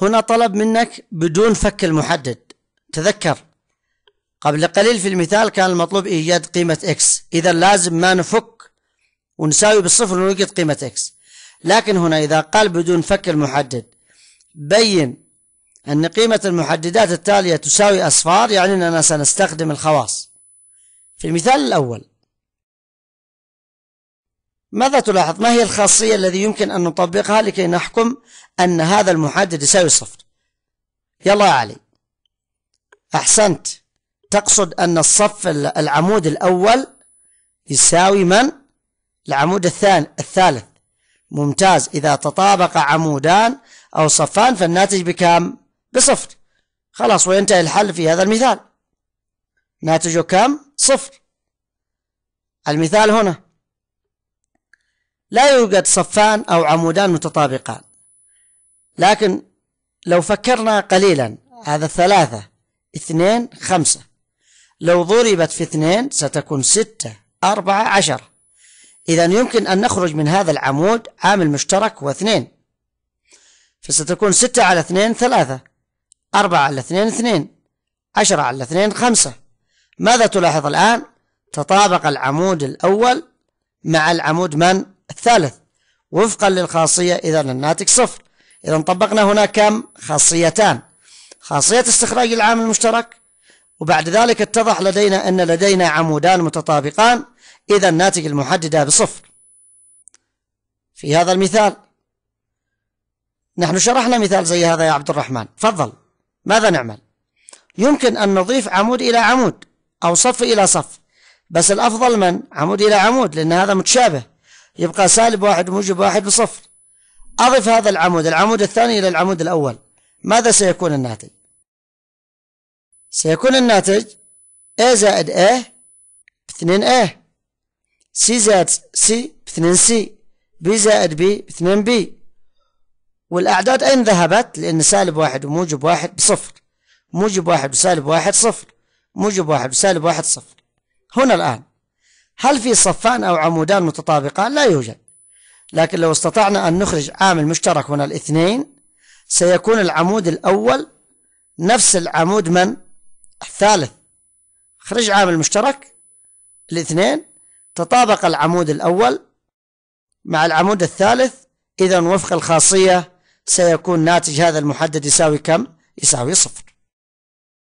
هنا طلب منك بدون فك المحدد تذكر قبل قليل في المثال كان المطلوب إيجاد قيمة X إذا لازم ما نفك ونساوي بالصفر ونوجد قيمة X لكن هنا إذا قال بدون فك المحدد بين أن قيمة المحددات التالية تساوي أصفار يعني أننا سنستخدم الخواص في المثال الأول ماذا تلاحظ ما هي الخاصية الذي يمكن أن نطبقها لكي نحكم أن هذا المحدد يساوي صفر يلا يا علي أحسنت تقصد أن الصف العمود الأول يساوي من العمود الثاني الثالث ممتاز إذا تطابق عمودان أو صفان فالناتج بكام بصفر خلاص وينتهي الحل في هذا المثال ناتجه كم صفر المثال هنا لا يوجد صفان أو عمودان متطابقان لكن لو فكرنا قليلا هذا ثلاثة اثنين خمسة لو ضربت في اثنين ستكون ستة أربعة عشرة إذا يمكن أن نخرج من هذا العمود عامل مشترك واثنين فستكون ستة على اثنين ثلاثة أربعة على اثنين اثنين عشرة على اثنين خمسة ماذا تلاحظ الآن؟ تطابق العمود الأول مع العمود من؟ الثالث وفقا للخاصية إذا الناتج صفر إذا طبقنا هنا كم خاصيتان خاصية استخراج العام المشترك وبعد ذلك اتضح لدينا أن لدينا عمودان متطابقان إذا الناتج المحددة بصفر في هذا المثال نحن شرحنا مثال زي هذا يا عبد الرحمن تفضل ماذا نعمل يمكن أن نضيف عمود إلى عمود أو صف إلى صف بس الأفضل من عمود إلى عمود لأن هذا متشابه يبقى سالب واحد موجب واحد بصفر أضف هذا العمود العمود الثاني إلى العمود الأول ماذا سيكون الناتج سيكون الناتج A زائد A باثنين 2A C زائد C باثنين 2C B زائد B باثنين 2B والأعداد أين ذهبت لأن سالب واحد وموجب واحد بصفر موجب واحد وسالب واحد صفر موجب واحد وسالب واحد صفر هنا الآن هل في صفان أو عمودان متطابقان لا يوجد لكن لو استطعنا أن نخرج عامل مشترك هنا الاثنين سيكون العمود الأول نفس العمود من الثالث خرج عامل مشترك الاثنين تطابق العمود الأول مع العمود الثالث إذا وفق الخاصية سيكون ناتج هذا المحدد يساوي كم؟ يساوي صفر